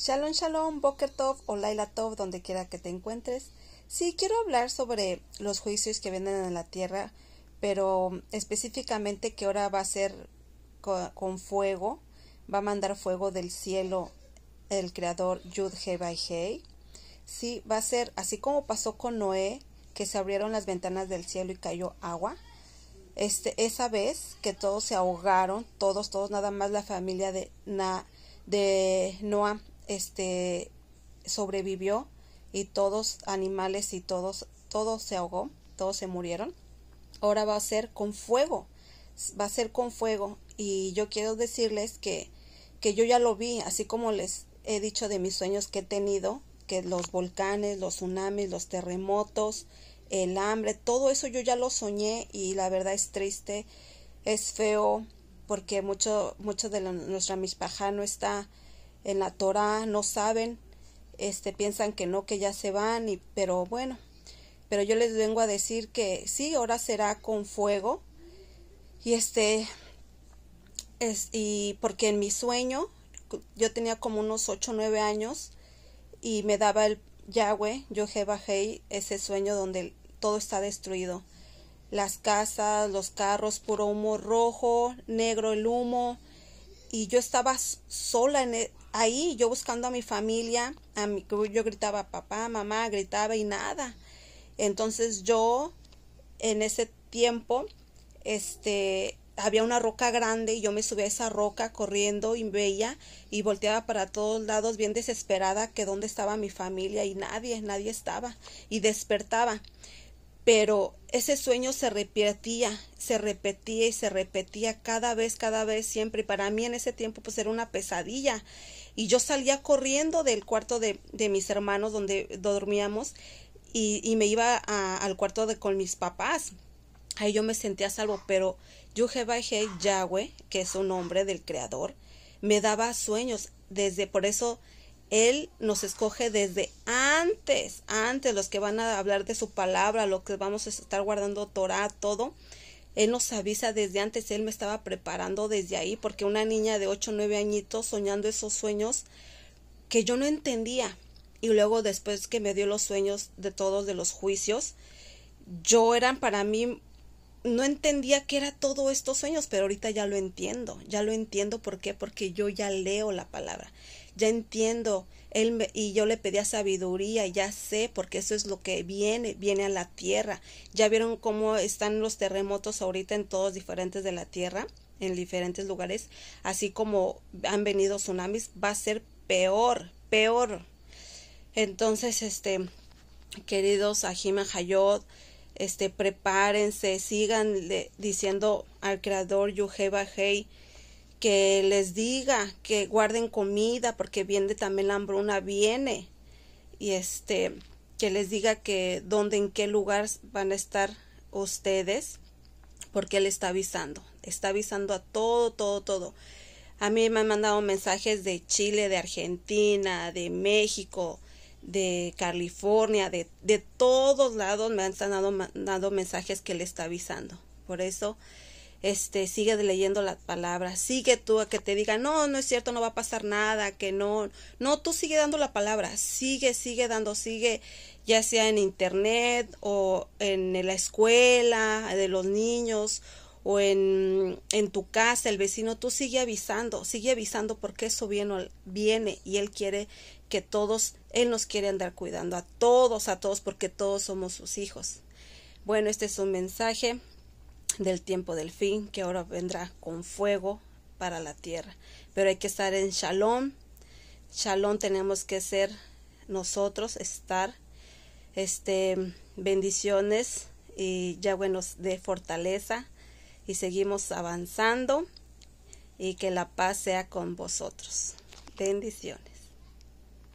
Shalom Shalom, Boker Tov o Laila Tov, donde quiera que te encuentres. Sí, quiero hablar sobre los juicios que vienen en la tierra, pero específicamente que ahora va a ser con, fuego, va a mandar fuego del cielo el creador Yud Hei Sí, va a ser así como pasó con Noé, que se abrieron las ventanas del cielo y cayó agua. Este, esa vez que todos se ahogaron, todos, todos, nada más la familia de, na, de Noah este sobrevivió y todos animales y todos todos se ahogó, todos se murieron. Ahora va a ser con fuego, va a ser con fuego y yo quiero decirles que que yo ya lo vi, así como les he dicho de mis sueños que he tenido, que los volcanes, los tsunamis, los terremotos, el hambre, todo eso yo ya lo soñé y la verdad es triste, es feo porque mucho mucho de nuestra mispaja no está en la Torah, no saben, este, piensan que no, que ya se van, y, pero bueno, pero yo les vengo a decir que sí, ahora será con fuego, y este, es, y porque en mi sueño, yo tenía como unos 8 o 9 años, y me daba el Yahweh, Jehová Hei, ese sueño donde todo está destruido. Las casas, los carros, puro humo rojo, negro el humo, y yo estaba sola en e, ahí, yo buscando a mi familia, a mi, yo gritaba papá, mamá, gritaba y nada. Entonces yo en ese tiempo, este, había una roca grande y yo me subí a esa roca corriendo y veía y volteaba para todos lados bien desesperada que dónde estaba mi familia y nadie, nadie estaba y despertaba pero ese sueño se repetía, se repetía y se repetía cada vez, cada vez, siempre. Y Para mí en ese tiempo pues era una pesadilla. Y yo salía corriendo del cuarto de, mis hermanos donde dormíamos y, me iba al cuarto de, con mis papás. Ahí yo me sentía salvo, pero Yahweh, Yahweh, que es un nombre del Creador, me daba sueños. Desde por eso él nos escoge desde antes, antes los que van a hablar de su palabra, lo que vamos a estar guardando Torah, todo. Él nos avisa desde antes, Él me estaba preparando desde ahí, porque una niña de 8 o 9 añitos soñando esos sueños que yo no entendía. Y luego después que me dio los sueños de todos de los juicios, yo eran para mí, no entendía qué era todo estos sueños, pero ahorita ya lo entiendo, ya lo entiendo. ¿Por qué? Porque yo ya leo la palabra ya entiendo. Él y yo le pedía sabiduría, ya sé, porque eso es lo que viene, viene a la tierra. Ya vieron cómo están los terremotos ahorita en todos diferentes de la tierra, en diferentes lugares, así como han venido tsunamis, va a ser peor, peor. Entonces, este, queridos Ajima Hayot, este, prepárense, sigan diciendo al Creador Yuheba Hey, que les diga que guarden comida porque viene también la hambruna viene y este que les diga que dónde en qué lugar van a estar ustedes porque él está avisando está avisando a todo todo todo a mí me han mandado mensajes de Chile de Argentina de México de California de, de todos lados me han mandado mandado mensajes que él está avisando por eso este, sigue leyendo las palabras, sigue tú a que te diga, no, no es cierto, no va a pasar nada, que no, no, tú sigue dando la palabra, sigue, sigue dando, sigue, ya sea en internet o en la escuela de los niños o en, tu casa, el vecino, tú sigue avisando, sigue avisando porque eso viene, viene y él quiere que todos, él nos quiere andar cuidando a todos, a todos, porque todos somos sus hijos. Bueno, este es un mensaje del tiempo del fin, que ahora vendrá con fuego para la tierra. Pero hay que estar en shalom. Shalom tenemos que ser nosotros, estar. Este, bendiciones y ya buenos de fortaleza y seguimos avanzando y que la paz sea con vosotros. Bendiciones.